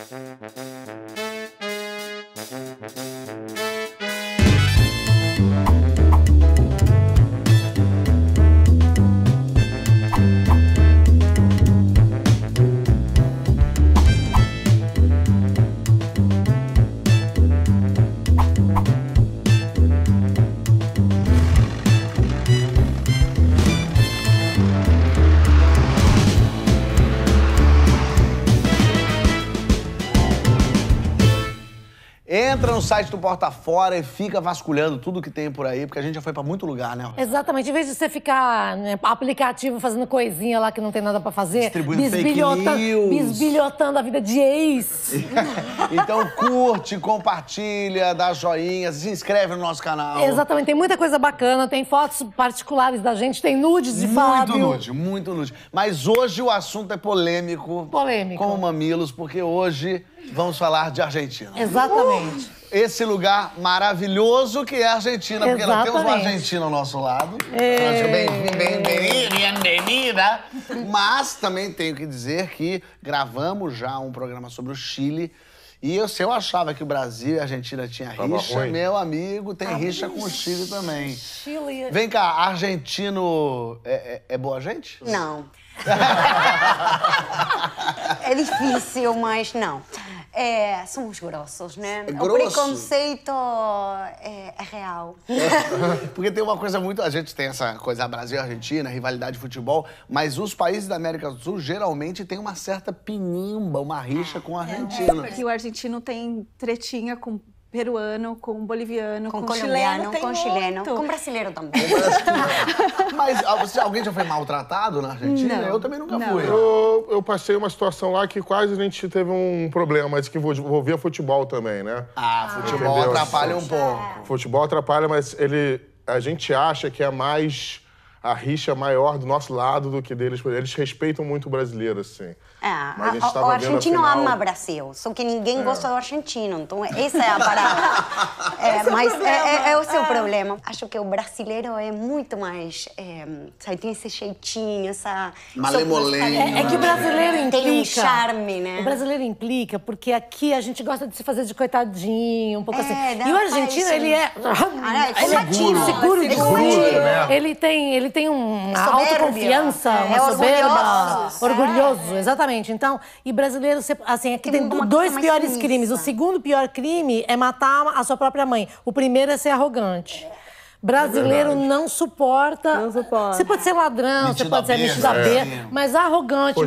Thank you. site do Porta Fora e fica vasculhando tudo que tem por aí, porque a gente já foi pra muito lugar, né? Exatamente. Em vez de você ficar né, aplicativo fazendo coisinha lá que não tem nada pra fazer, Distribuindo bisbilhota... bisbilhotando a vida de ex. então curte, compartilha, dá joinha, se inscreve no nosso canal. Exatamente. Tem muita coisa bacana, tem fotos particulares da gente, tem nudes de muito Fábio. Muito nude, muito nude. Mas hoje o assunto é polêmico. Polêmico. Como mamilos, porque hoje vamos falar de Argentina. Exatamente. Uh! esse lugar maravilhoso que é a Argentina, Exatamente. porque nós temos uma Argentina ao nosso lado. É. Bem-vinda, Mas também tenho que dizer que gravamos já um programa sobre o Chile. E eu, se eu achava que o Brasil e a Argentina tinha Tava rixa, ruim. meu amigo, tem rixa com o Chile também. Chile. Vem cá, argentino é, é, é boa gente? Não. é difícil, mas não. É, somos grossos, né? É grosso. O preconceito é, é real. Porque tem uma coisa muito. A gente tem essa coisa Brasil-Argentina, rivalidade de futebol, mas os países da América do Sul geralmente têm uma certa pinimba, uma rixa ah, com a é. Argentina. É, porque o argentino tem tretinha com peruano, com boliviano, com, com chileno, com chileno, muito. com brasileiro também. Mas tipo, ah, alguém já foi maltratado na Argentina? Não, eu também nunca não. fui. Eu, eu, passei uma situação lá que quase a gente teve um problema, mas que vou, vou ver futebol também, né? Ah, ah. futebol atrapalha um é. pouco. Futebol atrapalha, mas ele a gente acha que é mais a rixa maior do nosso lado do que deles. Eles respeitam muito o brasileiro, assim. É, a, o argentino final... ama o Brasil, só que ninguém é. gosta do argentino, então essa é a parada. é, é mas é é, é, é, o seu problema. Acho que o brasileiro é muito mais. É, tem esse jeitinho, essa. Malemolência. É, que o né? brasileiro implica. Tem um charme, né? O brasileiro implica, porque aqui a gente gosta de se fazer de coitadinho, um pouco assim. E o argentino, ele é. Ah, é seguro, seguro de si. Né? Né? Ele tem, ele tem uma autoconfiança, uma soberba. Orgulhoso, exatamente. Exatamente. Então, e brasileiro, assim, aqui é tem, tem dois piores crimes. O é. segundo pior crime é matar a sua própria mãe. O primeiro é ser arrogante. É. Brasileiro é não, suporta. não suporta. Você pode ser ladrão, metida você pode ser metido a B, é. mas arrogante, Pô,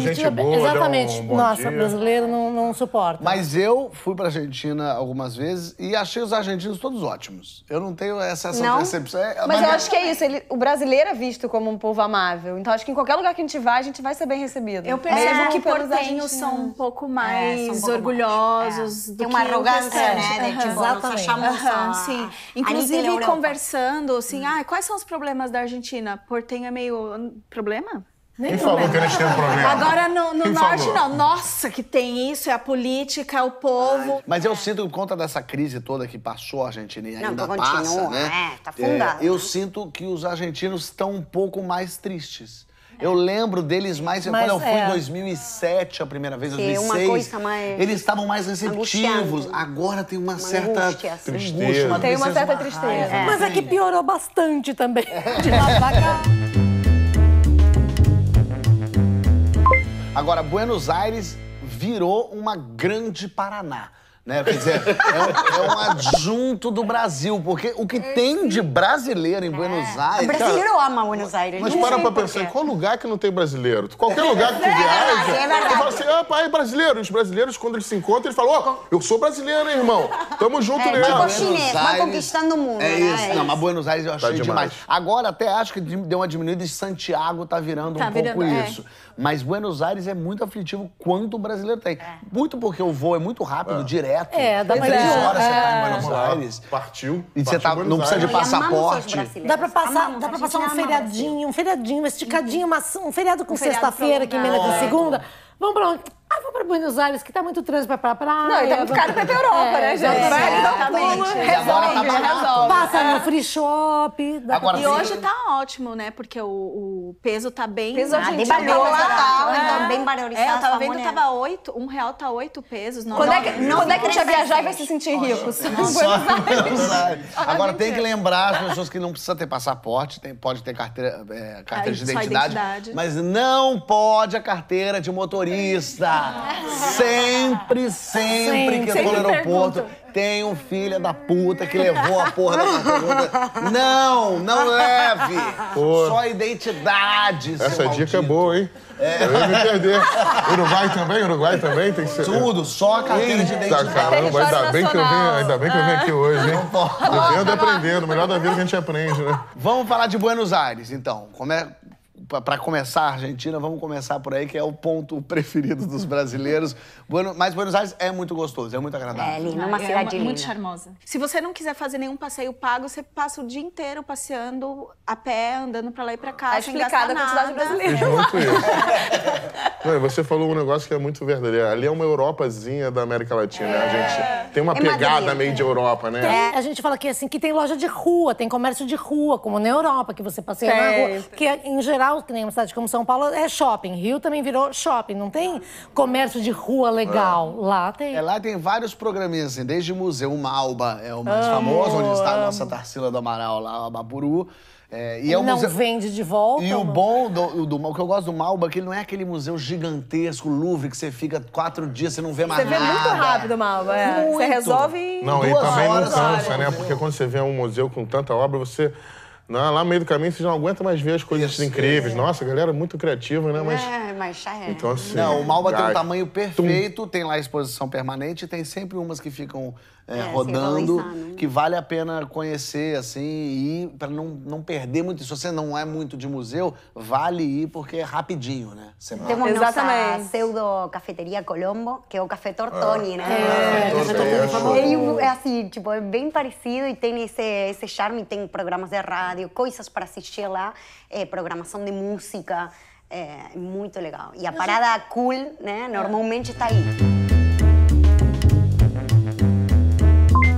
Exatamente. Um Nossa, dia. brasileiro não, não suporta. Mas eu fui pra Argentina algumas vezes e achei os argentinos todos ótimos. Eu não tenho essa, essa não? percepção. É, mas, mas eu é- acho que é isso. Ele, o brasileiro é visto como um povo amável. Então acho que em qualquer lugar que a gente vai, a gente vai ser bem recebido. Eu percebo que portenhos é, são um pouco mais um orgulhosos. É. Do Tem uma que arrogância, né? Uhum. Exatamente. Uhum. Sim. Inclusive, conversando perguntando assim, ah, quais são os problemas da Argentina? Portenho é meio hum, problema? Nem Quem problema. falou que eles têm um problema? Agora no, no norte falou? não. Nossa, que tem isso, é a política, é o povo. Ai, mas eu sinto, por conta dessa crise toda que passou a Argentina e não, ainda passa, né? É, tá fundado. É, eu sinto que os argentinos estão um pouco mais tristes. Eu lembro deles mais Mas, quando eu fui em 2007 é. a primeira vez, 2006. uma coisa mais Eles estavam mais receptivos. Agora tem uma, certa angústia, assim. Tristeza. Tem uma certa tristeza. É. Mas é que piorou bastante também. É. De lá pra cá. Agora, Buenos Aires virou uma grande Paraná né? Quer dizer, é, um, é um adjunto do Brasil, porque o que é tem de brasileiro em Buenos é. Aires. O brasileiro ama Buenos Aires. Mas para pra pensar, em qual lugar que não tem brasileiro? Qualquer é lugar que tu viaja, é verdade. tu fala assim, ah, pai, brasileiro. Os brasileiros, quando eles se encontram, eles falam, ó, oh, eu sou brasileiro, hein, irmão? Tamo junto, é, né? Mas, tipo mas conquistando o mundo, É né? isso. Né? Não, mas Buenos Aires eu tá achei tá demais. demais. Agora até acho que deu uma diminuída e Santiago tá virando tá um virando, pouco é. isso. Mas Buenos Aires é muito aflitivo quanto o brasileiro tem. Muito porque o voo é muito rápido, direto direto. É, dá pra Três é. horas você tá em é. Buenos Aires. Partiu. E você tá, não precisa de passaporte. Dá pra passar, dá pra passar um feriadinho, um feriadinho, uma esticadinha, uma, um feriado com sexta-feira, que emenda com segunda. Vamos pra onde? Ah, vou para Buenos Aires, que tá muito trânsito para pra praia. Não, e tá muito caro pra ir pra Europa, é, né, gente? É, Vai, dá um pulo, resolve, tá resolve. Passa é. no free shop. Agora, pra... e hoje tá ótimo, né? Porque o, o peso tá bem... Peso hoje ah, bem valorizado. Então, bem valorizado. É, eu tava tá vendo, tava oito, um real tá oito pesos. Não, quando não, é que, não, quando é que a gente vai viajar e vai se sentir rico? Só, só Agora, tem que lembrar as pessoas que não precisa ter passaporte, tem, pode ter carteira, é, carteira de identidade, mas não pode a carteira de motorista. Sempre, sempre, que eu tô no aeroporto, pergunto. tem um filho da puta que levou a porra da pergunta. Não, não leve! Pô. Só identidade, seu Essa maldito. dica é boa, hein? É. Eu ia me perder. Uruguai também? Uruguai também tem que ser. Tudo, só a carteira de identidade. Caramba, ainda bem, que eu venho, ainda bem que eu venho aqui hoje, hein? Vivendo e aprendendo, melhor da vida que a gente aprende, né? Vamos falar de Buenos Aires, então. Como é, para começar a Argentina, vamos começar por aí, que é o ponto preferido dos brasileiros. mas Buenos Aires é muito gostoso, é muito agradável. É linda, uma cidade é uma, é, é muito charmosa. Se você não quiser fazer nenhum passeio pago, você passa o dia inteiro passeando a pé, andando para lá e para cá. É explicada a quantidade brasileira. É muito isso. Não, você falou um negócio que é muito verdadeiro. Ali é uma Europazinha da América Latina, né? A é. gente tem uma é pegada meio de Europa, né? a gente fala que assim, que tem loja de rua, tem comércio de rua, como na Europa, que você passeia tem, na rua. Porque, em geral, que nem uma cidade como São Paulo, é shopping. Rio também virou shopping. Não tem comércio de rua legal. É. Lá tem. É, lá tem vários programinhas, assim, desde o Museu Malba, é o mais famoso, onde está a nossa Tarsila do Amaral lá, a Baburu. É, e é um não museu... vende de volta. E o bom do, do, o que eu gosto do Malba é que ele não é aquele museu gigantesco, Louvre, que você fica quatro dias, você não vê mais você nada. Você vê muito rápido, Malba. É. Muito. Você resolve em Não, duas e também horas, não cansa, né? Porque quando você vê um museu com tanta obra, você né? lá no meio do caminho você já não aguenta mais ver as coisas Isso, incríveis. É. Nossa, galera muito criativa, né? Mas... É, mas já é. Então, assim, não, o Malba tem um tamanho perfeito, tum. tem lá exposição permanente, tem sempre umas que ficam é, é, rodando, né? que vale a pena conhecer, assim, e ir para não, não perder muito. Se você não é muito de museu, vale ir porque é rapidinho, né? Tem uma Temos nossa pseudo-cafeteria Colombo, que é o Café Tortoni, ah. né? É, é, é, é, é, assim, tipo, é bem parecido e tem esse, esse charme, tem programas de rádio, rádio, coisas para assistir lá, é, programação de música, é eh, muito legal. E a parada cool, né, ah. normalmente está aí.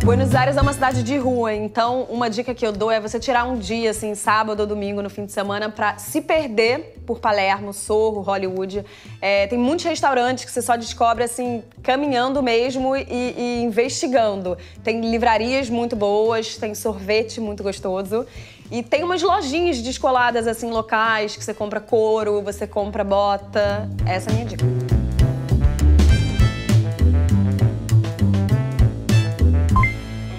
Buenos Aires é uma cidade de rua, então uma dica que eu dou é você tirar um dia, assim, sábado ou domingo, no fim de semana, para se perder por Palermo, Sorro, Hollywood. É, tem muitos restaurantes que você só descobre, assim, caminhando mesmo e, e investigando. Tem livrarias muito boas, tem sorvete muito gostoso. E tem umas lojinhas descoladas, assim, locais, que você compra couro, você compra bota. Essa é a minha dica.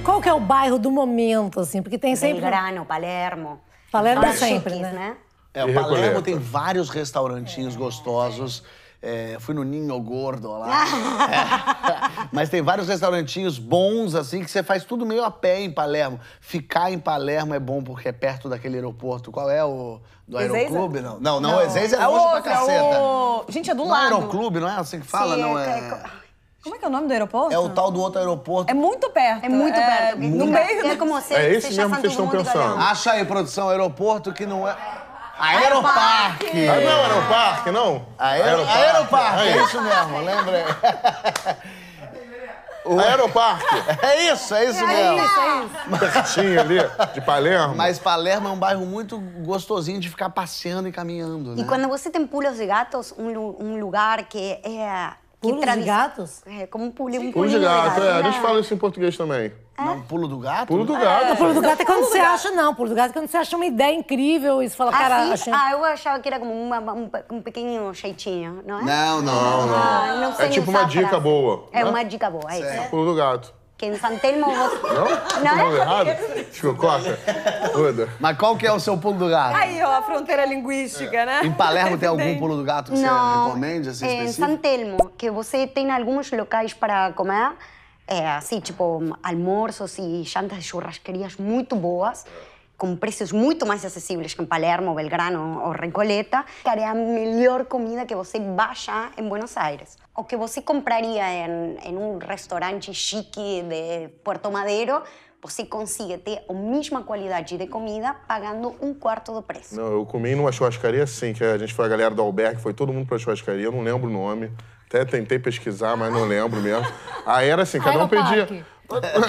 Qual que é o bairro do momento, assim? Porque tem sempre... Belgrano, Palermo. Palermo é sempre, né? né? É, é o Palermo tem vários restaurantinhos é. gostosos. É, fui no Ninho Gordo lá. Ah. é. Mas tem vários restaurantinhos bons, assim, que você faz tudo meio a pé em Palermo. Ficar em Palermo é bom porque é perto daquele aeroporto. Qual é o do Aeroclube? Não, não, não, não. o Ezeiza é, é longe outro, pra caceta. O... Gente, é do não é lado. Não é Aeroclube, não é assim que fala? Sim, não é... é. Como é que é o nome do aeroporto? É o tal do outro aeroporto. É muito perto. É muito perto. É, no é meio. É como você, é esse mesmo que vocês estão pensando. Acha aí, produção, aeroporto que não é... Ah, aeroparque. Aeroparque. Ah, não, Aeroparque, não? Aero, Aeroparque, Aeroparque. é isso mesmo, lembra? O... Aeroparque. É isso, é isso é mesmo. Isso, é ali, de Palermo. Mas Palermo é um bairro muito gostosinho de ficar passeando e caminhando, né? E quando você tem pulos de gatos, um, um lugar que é Pulos de gatos? É, como um pulinho. Um pulo de gato, é. A gente é. fala isso em português também. É? Não, pulo do gato? Pulo do gato. É. Pulo do gato é quando você acha, não. Pulo do gato é quando você acha uma ideia incrível e você fala, cara, ah, achei... Ah, eu achava que era como um, um pequenininho cheitinho, não é? Não, não, ah, não. é tipo uma dica boa. É né? uma dica boa, é isso. Pulo do gato que em San Telmo você... Não? Não? Não errado? Chicococa? Mas qual que é o seu pulo do gato? Aí, ó, a fronteira linguística, é. né? Em Palermo tem algum pulo do gato que Não. você recomende, assim, é, específico? Em San Telmo, que você tem alguns locais para comer, é, assim, tipo, almoços e jantas de churrasquerias muito boas. É com preços muito mais acessíveis que em Palermo, Belgrano ou Recoleta, que a melhor comida que você vai em Buenos Aires. O que você compraria em, em um restaurante chique de Puerto Madero, você consegue ter a mesma qualidade de comida pagando um quarto do preço. Não, eu comi numa churrascaria assim, que a gente foi a galera do albergue, foi todo mundo pra churrascaria, eu não lembro o nome. Até tentei pesquisar, mas não lembro mesmo. Aí era assim, cada um pedia...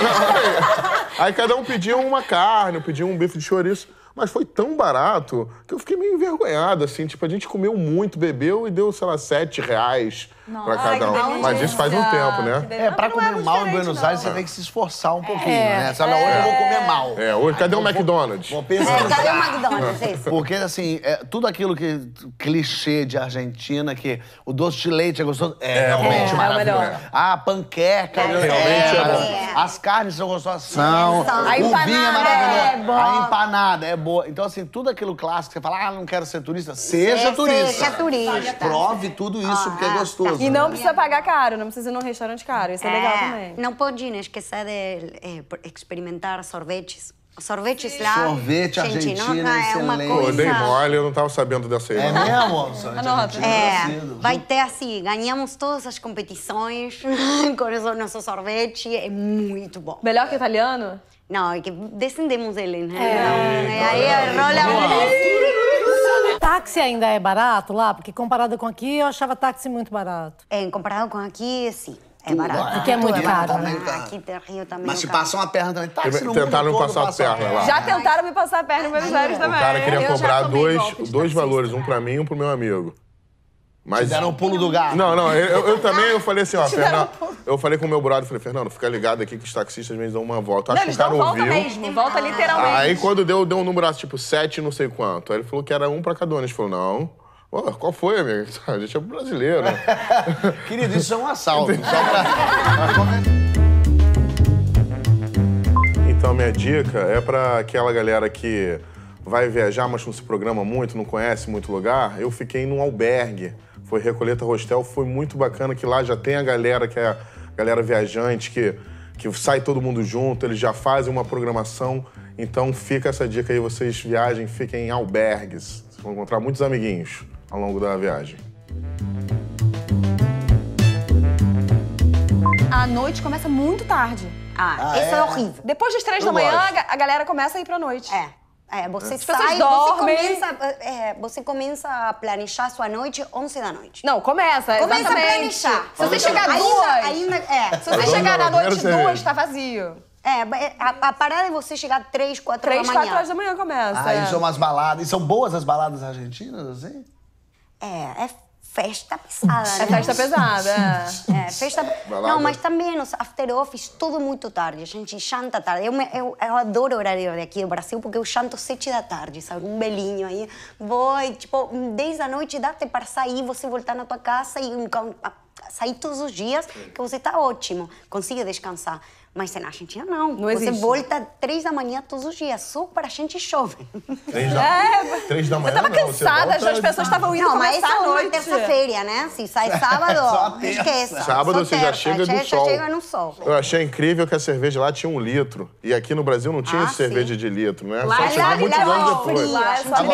Aí cada um pedia uma carne, pedia um bife de chouriço. Mas foi tão barato que eu fiquei meio envergonhado, assim. Tipo, a gente comeu muito, bebeu e deu, sei lá, sete reais pra cada um. Mas isso faz um tempo, né? É, pra é comer mal em Buenos Aires, você tem que se esforçar um pouquinho, é, né? Você fala, é. hoje eu vou comer mal. É, hoje, cadê o McDonald's? Vou pensar. É, cadê o McDonald's, isso? Porque, assim, tudo aquilo que clichê de Argentina, que o doce de leite é gostoso, é realmente maravilhoso. Ah, panqueca, realmente é bom. As carnes são gostosas, são. A empanada é boa. A empanada é boa. Então, assim, tudo aquilo clássico, você fala, ah, não quero ser turista, seja turista. Seja turista. Prove tudo isso, ah, porque é gostoso. E uhum. não precisa pagar caro, não precisa ir num restaurante caro. Isso é, é legal também. Não pode né, esquecer de eh, experimentar sorvetes. Sorvetes Sim. lá. Sorvete gente, argentino, não, é, é uma coisa... Eu mole, eu não estava sabendo dessa aí. É mesmo? Sorvete é, é vai ter assim, ganhamos todas as competições com o nosso sorvete, é muito bom. Melhor que italiano? Não, é que descendemos ele, né? É. Então, é. aí é, rola táxi ainda é barato lá? Porque comparado com aqui, eu achava táxi muito barato. É, comparado com aqui, sim. É barato. porque é muito né? caro. Aqui do Rio também. Mas se passam a perna também. Táxi no tentaram me passar a perna lá. Já tentaram me passar a perna meus Buenos também. O cara queria cobrar dois, dois valores, um pra mim e um pro meu amigo. Mas... Te deram um pulo do gato. Não, não, eu, eu também eu falei assim, ó, Fernando. eu falei com o meu brother, falei, Fernando, fica ligado aqui que os taxistas vezes dão uma volta. Acho não, que o cara volta ouviu. Volta mesmo, volta ah. literalmente. Aí quando deu, deu um número tipo sete, não sei quanto. Aí ele falou que era um pra cada um. A gente falou, não. Pô, qual foi, amigo? A gente é brasileiro. Querido, isso é um assalto. então, minha dica é para aquela galera que vai viajar, mas não se programa muito, não conhece muito lugar. Eu fiquei num albergue foi Recoleta Hostel, foi muito bacana que lá já tem a galera que é a galera viajante, que, que sai todo mundo junto, eles já fazem uma programação. Então fica essa dica aí, vocês viajem, fiquem em albergues. Vocês vão encontrar muitos amiguinhos ao longo da viagem. A noite começa muito tarde. Ah, ah isso é? é horrível. Depois das três da manhã, a galera começa a ir pra noite. É. É, você As sai, dormem. você começa, é, é, você começa a planejar sua noite 11 da noite. Não, começa, Começa exatamente. a planejar. Se você chegar duas, ainda, é. se você chegar na noite duas, tá vazio. É, é, a, a parada é você chegar 3, 4 Três, da manhã. 3, 4 horas da manhã começa. Ah, é. são umas baladas. E são boas as baladas argentinas, assim? É, é festa pesada. Né? É festa pesada. É, festa. Não, mas também nos after office, tudo muito tarde. A gente chanta tarde. Eu, eu, eu adoro o horário daqui do Brasil, porque eu chanto sete da tarde, sabe? Um belinho aí. Vou, tipo, desde a noite dá até para sair, você voltar na tua casa e sair todos os dias, que você está ótimo, consiga descansar. Mas na Argentina não. Não existe. Você volta três da manhã todos os dias, só para a gente chove. Três da, é. três da manhã Eu tava não, cansada, já as pessoas estavam indo não, mas essa é uma terça-feira, né? Se sai sábado, Esquece. Sábado você já chega do sol. chega no sol. Eu achei incrível que a cerveja lá tinha um litro. E aqui no Brasil não tinha ah, cerveja sim. de litro, né? Lá, Só é lá, lá, muitos lá, anos depois. Lá, é bebe,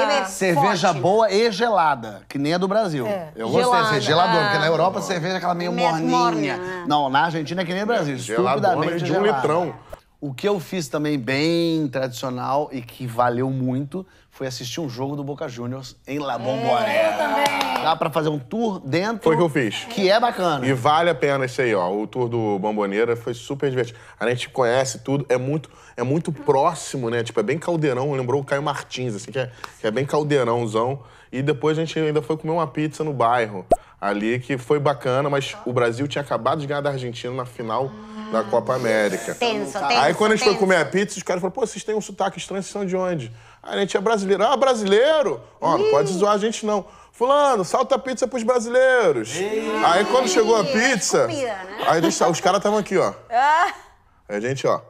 bebe ah. Cerveja boa e gelada, que nem a do Brasil. É. Eu gostei de ser geladona, porque na Europa a ah. cerveja é aquela meio morninha. Não, na Argentina é que nem no Brasil. Gelada abdômen de um é litrão. Né? O que eu fiz também bem tradicional e que valeu muito foi assistir um jogo do Boca Juniors em La Bombonera. É, eu também. Dá pra fazer um tour dentro. Foi o que eu fiz. Que é bacana. E vale a pena isso aí, ó. O tour do Bomboneira foi super divertido. A gente conhece tudo, é muito, é muito próximo, né? Tipo, é bem caldeirão, lembrou o Caio Martins, assim, que é, que é bem caldeirãozão. E depois a gente ainda foi comer uma pizza no bairro ali que foi bacana, mas o Brasil tinha acabado de ganhar da Argentina na final da ah, Copa América. Tenso, tenso, Aí quando a gente tenso. foi comer a pizza, os caras falaram, pô, vocês têm um sotaque estranho, vocês são de onde? Aí a gente é brasileiro. Ah, brasileiro? Ó, não pode zoar a gente não. Fulano, salta a pizza pros brasileiros. Aí quando chegou a pizza, Comida, né? aí os caras estavam aqui, ó. Ah. Aí a gente, ó.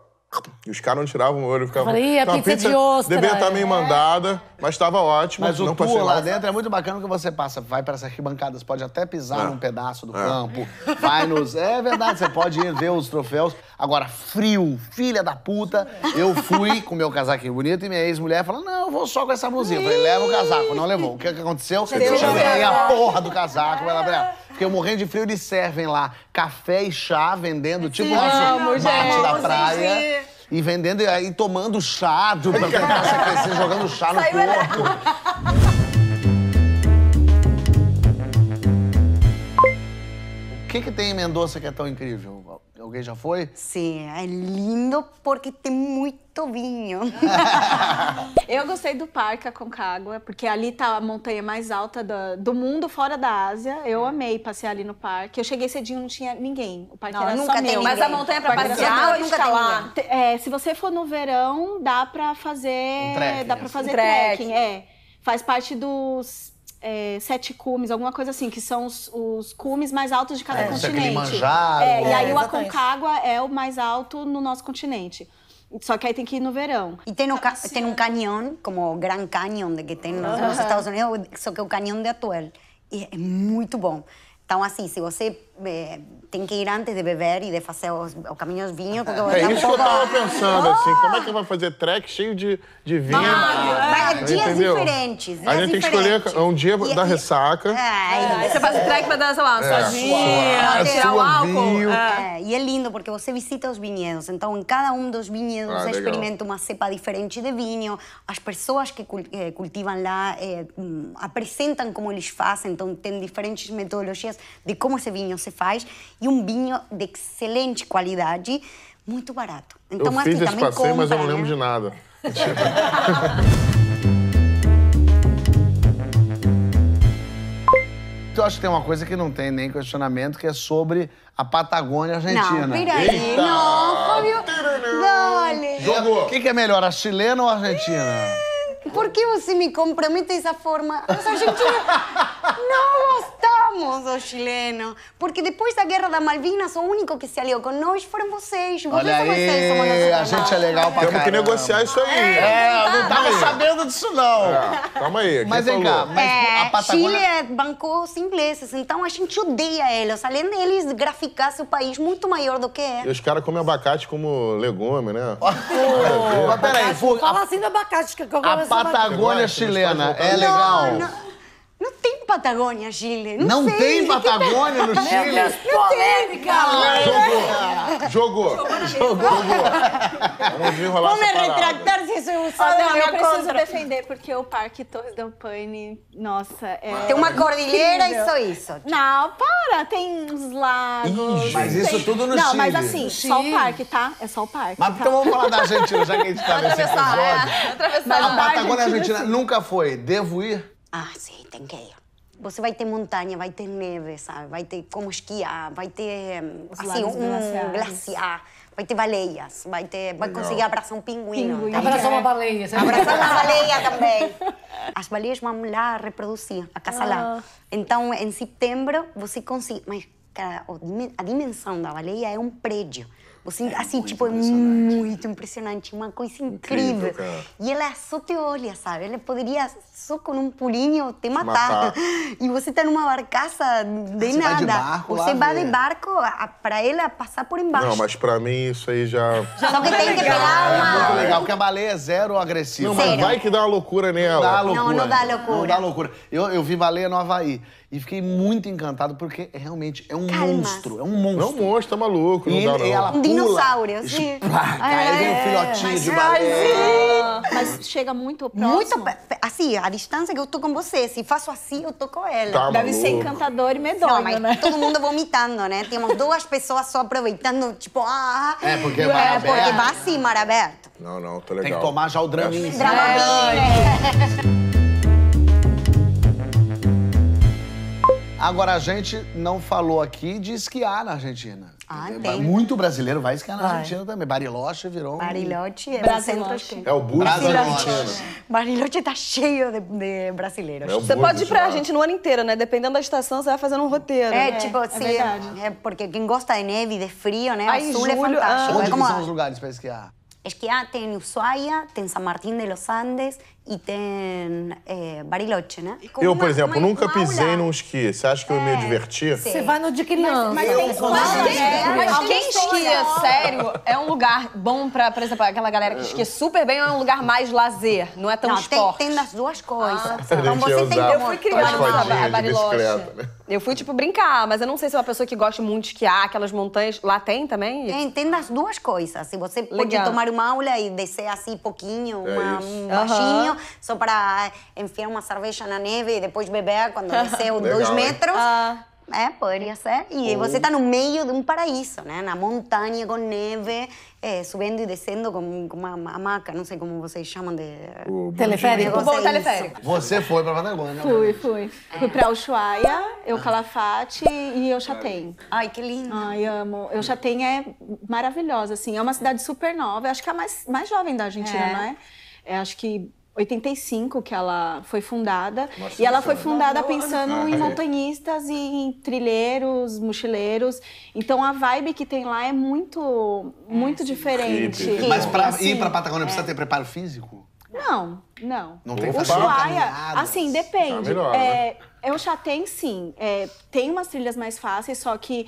E os caras não tiravam o olho. Ficavam, falei, a pizza, é pizza, de ostra. Devia estar tá meio é. mandada, é. mas estava ótimo. Mas o tour lá dentro é muito bacana que você passa, vai para essas arquibancadas, pode até pisar é. num pedaço do é. campo, vai nos... É verdade, você pode ir ver os troféus. Agora, frio, filha da puta, eu fui com meu casaco bonito e minha ex-mulher falou, não, eu vou só com essa blusinha. Eu falei, leva o casaco. Não levou. O que aconteceu? Eu tirei a porra do casaco. vai lá Ela, porque eu morrendo de frio, eles servem lá café e chá, vendendo, tipo, nosso mate da praia. E vendendo e aí tomando chá, do pra jogando chá no corpo. O que, que tem em Mendonça que é tão incrível? Alguém já foi? Sim, é lindo porque tem muito vinho. eu gostei do Parque Aconcagua, porque ali tá a montanha mais alta do, do, mundo, fora da Ásia. Eu é. amei passear ali no parque. Eu cheguei cedinho, não tinha ninguém. O parque não, era nunca só meu. Ninguém. Mas a montanha pra passear, nunca tem lá. É, se você for no verão, dá pra fazer... Um trekking, dá pra fazer um trekking, trekking é. Faz parte dos é, sete cumes, alguma coisa assim, que são os, os cumes mais altos de cada é, é continente. Manjaro, é, é, e aí é. o Aconcagua é o mais alto no nosso continente. Só que aí tem que ir no verão. E tem, no, tá ca tem um canhão, como o Grand Canyon que tem nos, uh -huh. nos Estados Unidos, só que é o canhão de Atuel. E é muito bom. Então, assim, se você é, tem que ir antes de beber e de fazer os, o caminho dos vinhos... Porque é, tá é isso um pouco... que eu tava pensando, assim. Como é que vai fazer track cheio de, de vinho? Ah, é, é. Dias Entendeu? diferentes, dias A gente diferentes. tem que escolher um dia e, da e, ressaca. É, ah, é. Você faz o track pra dar, sei lá, é. sozinha, tirar o álcool. É. é. e é lindo, porque você visita os vinhedos. Então, em cada um dos vinhedos, ah, você legal. experimenta uma cepa diferente de vinho. As pessoas que eh, cultivam lá eh, hum, apresentam como eles fazem. Então, tem diferentes metodologias de como esse vinho se faz e um vinho de excelente qualidade, muito barato. Então, eu assim, fiz esse passeio, compra, mas eu não lembro né? de nada. eu acho que tem uma coisa que não tem nem questionamento, que é sobre a Patagônia Argentina. Não, peraí. Eita. Não, Fábio. Dole. Jogou. O que, que, é melhor, a chilena ou a argentina? Por que você me compromete dessa forma? Os argentinos não gostam amamos os chilenos, porque depois da Guerra da Malvinas, o único que se aliou com nós foram vocês. Olha vocês, aí, a gente é legal pra Temos que negociar isso aí. É, é não tava sabendo disso, não. É, calma aí, Mas vem cá, mas é, a Patagônia... Chile é bancou os ingleses, então a gente odeia eles, além deles graficasse o país muito maior do que é. E os caras comem abacate como legume, né? Oh, mas peraí, Fala assim do abacate, que eu A Patagônia abacate. chilena é legal? Não, não. Patagônia, Chile. Não, Não sei. tem Patagônia no Chile. Não tem, cara. jogou. Jogou. Jogou. Vamos enrolar Vamos essa retratar se isso é Não, eu preciso contra. defender, porque o Parque Torres del Paine, nossa, é... Tem uma cordilheira e só isso. Não, para, tem uns lagos. Ih, mas isso tudo no Não, Chile. Não, mas assim, Chile. só o parque, tá? É só o parque. Mas tá? então vamos falar da Argentina, já que a gente tá nesse episódio. É, atravessar. a Patagônia Argentina, Argentina nunca foi. Devo ir? Ah, sim, tem que ir. Você vai ter montanha, vai ter neve, sabe? Vai ter como esquiar, vai ter hum, assim, um glaciar, vai ter baleias, vai ter, vai conseguir abraçar um pinguino. Tá abraçar uma baleia. Sabe? Abraçar uma baleia também. As baleias vão lá reproduzir, acasalar. Ah. Então, em setembro, você consegue... Mas, cara, a dimensão da baleia é um prédio. É assim, é assim tipo, é muito impressionante, uma coisa incrível. incrível e ela é só te olha, sabe? Ela poderia só com um pulinho te matar. matar. E você tá numa barcaça de você nada. Vai de barco, você vai de barco para ela passar por embaixo. Não, mas para mim isso aí já. já só que é tem legal. que pegar né? uma. É muito legal, porque a baleia é zero agressiva. Não, mas zero. vai que dá uma loucura nela. Não dá loucura. Não, não dá loucura. Não dá loucura. Eu, eu vi baleia no Havaí. E fiquei muito encantado porque é realmente é um Calma. É monstro. É um monstro. é um monstro, tá maluco. Não e, dá, não. ela pula. Um dinossauro, assim. Esplaca, é, um filhotinho mas, de é baleia. Assim. Mas chega muito próximo. Muito, assim, a distância que eu tô com você. Se faço assim, eu tô com ela. Tá Deve maluco. ser encantador e medonho, não, mas né? Todo mundo vomitando, né? Tem umas duas pessoas só aproveitando, tipo, ah. É, porque é mar aberto. É, porque vai assim, mar aberto. Não, não, tô legal. Tem que tomar já o draminho. Draminho. É. Agora, a gente não falou aqui de esquiar na Argentina. Ah, tem. Muito brasileiro vai esquiar na Vai. Argentina também. Bariloche virou um... Bariloche é um centro É o burro da argentino. Bariloche tá cheio de, de brasileiros. É Você pode ir pra a gente no ano inteiro, né? Dependendo da estação, você vai fazendo um roteiro. É, né? tipo, é é porque quem gosta de neve, de frio, né? Aí o sul é julho, fantástico. Onde é como são os lugares pra esquiar? esquiar tem Ushuaia, tem San Martín de los Andes, e tem é, Bariloche, né? Eu, por exemplo, nunca pisei num esqui. Você acha que eu ia me é, divertir? Você vai no de criança. Mas, quem é esquia, é sério, é um lugar bom pra, por exemplo, aquela galera que esquia super bem ou é um lugar mais lazer? Não é tão não, esporte? Tem, das nas duas coisas. Ah, tá. então você tem Eu fui criar uma Bariloche. Né? Eu fui, tipo, brincar, mas eu não sei se é uma pessoa que gosta muito de esquiar, aquelas montanhas. Lá tem também? Tem, tem nas duas coisas. se você Legal. pode tomar uma aula e descer assim pouquinho, uma, um baixinho só para enfiar uma cerveja na neve e depois beber quando desceu dois metros. Ah. É, poderia ser. E você está no meio de um paraíso, né? Na montanha, com neve, é, subindo e descendo com, com uma maca não sei como vocês chamam de... teleférico. Bom, teleférico. Você foi para Patagônia. Né? Fui, fui. É. Fui para Ushuaia, eu Calafate e eu Chatém. Ai, que lindo. Ai, amo. Eu Chatém é maravilhosa, assim. É uma cidade super nova. Eu acho que é a mais, mais jovem da Argentina, é. não é? é acho que 85 que ela foi fundada. Nossa, e ela foi fundada não, pensando não, em montanhistas e em trilheiros, mochileiros. Então a vibe que tem lá é muito, muito é, diferente. Sim, sim. Mas para assim, ir para Patagônia é. precisa ter preparo físico? Não, não. Não tem Ushuaia, assim, depende. Tá melhor, é, né? é, é o Chatém, sim. É, tem umas trilhas mais fáceis, só que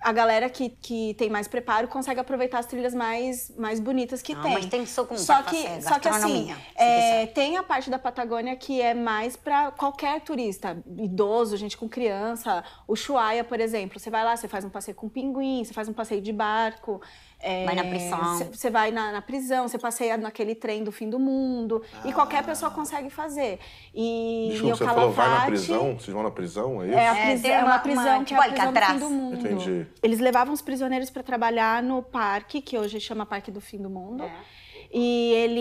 a galera que, que tem mais preparo consegue aproveitar as trilhas mais, mais bonitas que ah, tem. Mas tem soco só que fazer, Só que assim, é, tem a parte da Patagônia que é mais para qualquer turista, idoso, gente com criança. O Chuaia, por exemplo, você vai lá, você faz um passeio com pinguim, você faz um passeio de barco. É, vai na prisão. Você vai na, na prisão, você passeia naquele trem do fim do mundo. Ah. E qualquer ah. pessoa consegue fazer. E, Desculpa, e você Calafate, falou, vai na prisão? Vocês vão na prisão? É, é isso? É, prisão, é, uma, uma, prisão que tipo, é a tipo, prisão do fim do mundo. Entendi. Eles levavam os prisioneiros para trabalhar no parque, que hoje chama Parque do Fim do Mundo. É. E ele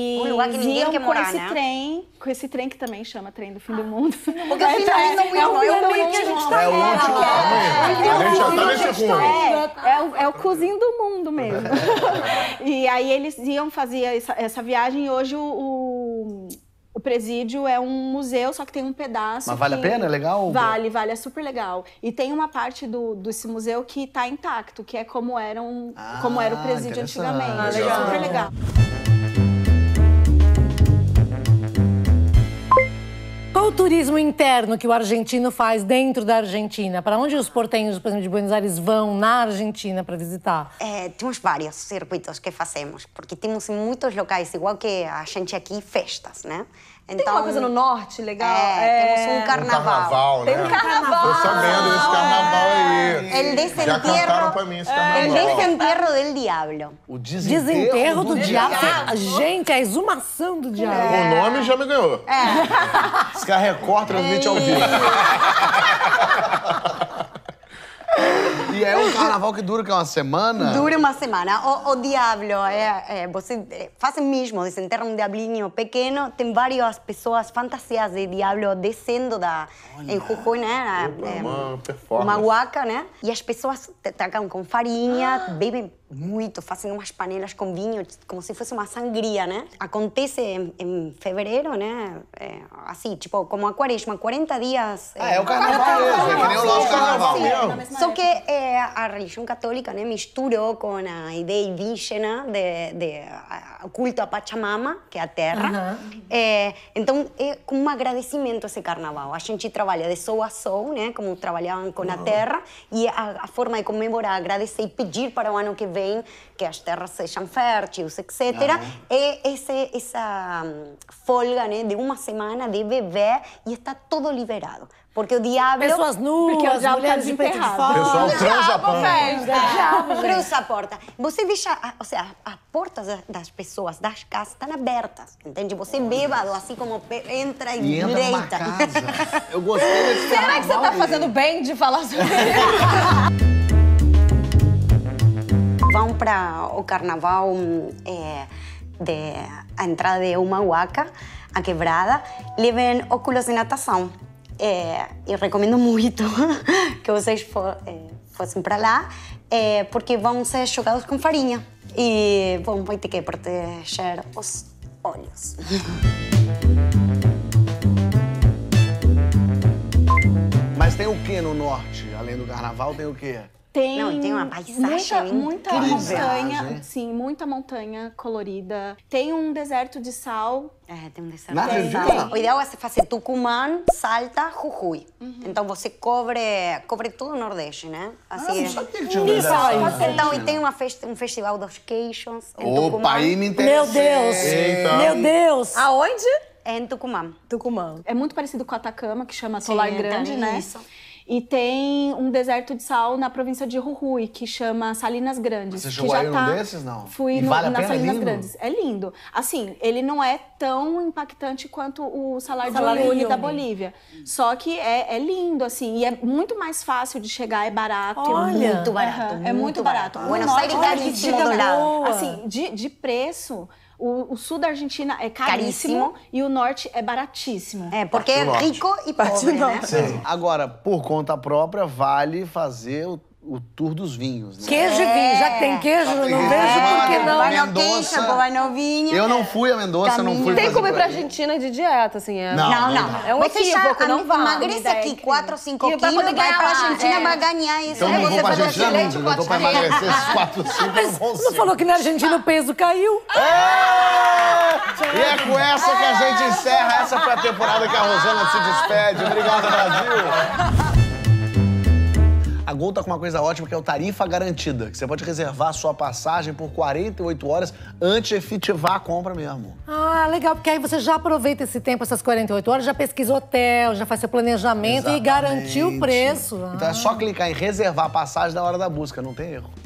iam quer morar, com esse né? trem, com esse trem que também chama trem do fim do ah. mundo. Porque é, o fim do mundo é, o é, é, é, tá é o tá? é, tá que a gente É o último, é, é, é, é, é, é, é, o, é o cozinho do mundo mesmo. e aí eles iam fazer essa, essa viagem e hoje o, o o presídio é um museu, só que tem um pedaço. Mas vale a pena? É legal? Vale, vale, é super legal. E tem uma parte do, desse museu que está intacto, que é como, eram, ah, como era o ah, presídio antigamente. Ah, legal. Super legal. o turismo interno que o argentino faz dentro da Argentina? Para onde os portenhos, por exemplo, de Buenos Aires vão na Argentina para visitar? É, temos vários circuitos que fazemos, porque temos em muitos locais, igual que a gente aqui, festas, né? Então, tem uma coisa no norte legal? É, é, temos um carnaval. Um carnaval, né? Tem um carnaval. Tô sabendo desse carnaval aí. El desenterro, Já cantaram pra mim esse carnaval. El desenterro del diablo. O desenterro, desenterro do, do diabo. diabo. Gente, a exumação do diabo. É. O nome já me ganhou. É. Esse cara transmite ao vivo. E é um carnaval que dura que uma semana? Dura uma semana. O, o diablo, é, é, você é, faz mesmo, desenterra um diablinho pequeno, tem várias pessoas, fantasias de diablo descendo da, Olha. em Jujuy, né? Opa, é, uma é, Uma guaca, né? E as pessoas tacam com farinha, ah. bebem muito, fazem umas panelas com vinho, como se fosse uma sangria, né? Acontece em, em fevereiro, né? É, assim, tipo, como a quaresma, 40 dias... é, é o eh, carnaval, é, que nem o nosso carnaval. Sim. É Só que é, a religião católica né, misturou com a ideia indígena de, de a, culto a Pachamama, que é a terra. Uhum. É, então, é como um agradecimento esse carnaval. A gente trabalha de sol a sol, né? Como trabalhavam com uhum. a terra. E a, a forma de comemorar, agradecer e pedir para o ano que bem que as terras sejam férteis, etc. Uhum. Ah, é. é esse, essa hum, folga né, de uma semana de beber e está todo liberado. Porque o diabo. Pessoas nuas, porque o diabo tá mulheres tá de peito de fora. Pessoal transa a porta. Cruza a porta. Você veja, Ou seja, as portas das pessoas, das casas, estão abertas. Entende? Você Olha. bêbado, assim como entra e, e entra direita. Casa. Eu gostei desse Será que você está fazendo bem de falar sobre isso? vão para o carnaval é, de a entrada de uma huaca, a quebrada, levem óculos de natação. É, eh, eu recomendo muito que vocês é, fossem para lá, é, porque vão ser jogados com farinha e bom, vai ter que proteger os olhos. Mas tem o que no norte? Além do carnaval, tem o que? Tem, Não, tem uma paisagem muita, muita montanha, sim, muita montanha colorida. Tem um deserto de sal. É, tem um deserto Mas, de sal. Tem. O ideal é fazer Tucumã, Salta, Jujuy. Uhum. Então você cobre, cobre todo o Nordeste, né? Assim, ah, não é. sabia que tinha um Então, e né? tem uma fest um festival dos queixos em Opa, Tucumã. aí me interessa. Meu Deus! Eita. Meu Deus! Aonde? É em Tucumã. Tucumã. É muito parecido com Atacama, que chama Solar Grande, né? Isso. E tem um deserto de sal na província de Jujuy, que chama Salinas Grandes. Você chegou aí tá... um desses, não? Fui no, vale na é Salinas é Grandes. É lindo. Assim, ele não é tão impactante quanto o salário, de Uyuni da Bolívia. Só que é, é, lindo, assim. E é muito mais fácil de chegar, é barato. É Olha, muito barato. é, é muito barato. barato. Buenos Aires é Assim, de, de preço... O, o, sul da Argentina é caríssimo, caríssimo, e o norte é baratíssimo. É, porque é rico e pobre, né? Sim. Agora, por conta própria, vale fazer o o tour dos vinhos. Né? Queijo e vinho, já que tem é. queijo, é. não vejo por que ah, não. Vai Mendoza, vai novinha. Eu não fui a Mendoza, Caminho. não fui. Tem como ir pra Argentina de dieta, assim, é. Não, não. não. não. É um você equívoco, já, não vá. Emagrece aqui 4 ou 5 quilos, vai pra Argentina, é. vai ganhar isso. Então é, não vou pra Argentina assim, nunca, não tô pra emagrecer esses 4 ou 5, não consigo. falou que na Argentina o peso caiu? É! E é com essa que a gente encerra. Essa foi a temporada que a Rosana se despede. Obrigado, Brasil. Gol tá com uma coisa ótima que é o tarifa garantida, que você pode reservar sua passagem por 48 horas antes de efetivar a compra mesmo. Ah, legal, porque aí você já aproveita esse tempo, essas 48 horas, já pesquisa hotel, já faz seu planejamento Exatamente. e garantiu o preço. Então ah. é só ah. clicar em reservar a passagem na hora da busca, não tem erro.